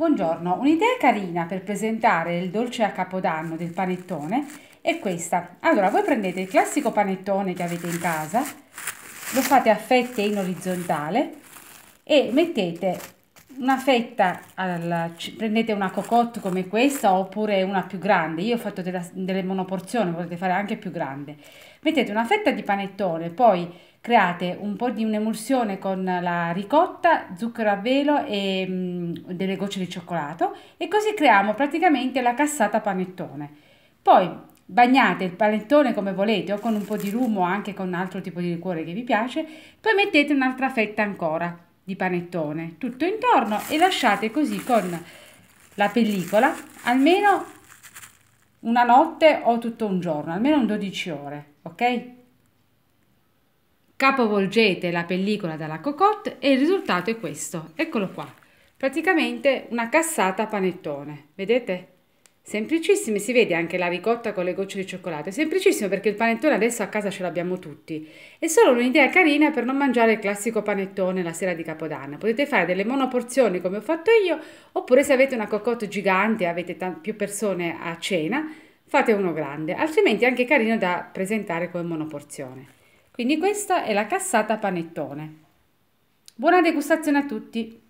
Buongiorno, un'idea carina per presentare il dolce a capodanno del panettone è questa. Allora, voi prendete il classico panettone che avete in casa, lo fate a fette in orizzontale e mettete una fetta, alla, prendete una cocotte come questa oppure una più grande, io ho fatto della, delle monoporzioni, potete fare anche più grande. Mettete una fetta di panettone, poi create un po' di un'emulsione con la ricotta, zucchero a velo e mh, mm, delle gocce di cioccolato e così creiamo praticamente la cassata panettone. Poi bagnate il panettone come volete o con un po' di rum o anche con altro tipo di liquore che vi piace, poi mettete un'altra fetta ancora di panettone tutto intorno e lasciate così con la pellicola almeno una notte o tutto un giorno, almeno un 12 ore, ok? Capovolgete la pellicola dalla cocotte e il risultato è questo, eccolo qua, praticamente una cassata panettone, vedete? Semplicissimi, si vede anche la ricotta con le gocce di cioccolato. È semplicissimo perché il panettone adesso a casa ce l'abbiamo tutti. È solo un'idea carina per non mangiare il classico panettone la sera di Capodanno. Potete fare delle monoporzioni come ho fatto io, oppure se avete una cocotte gigante e avete più persone a cena, fate uno grande, altrimenti è anche carino da presentare come monoporzione. Quindi questa è la cassata panettone. Buona degustazione a tutti!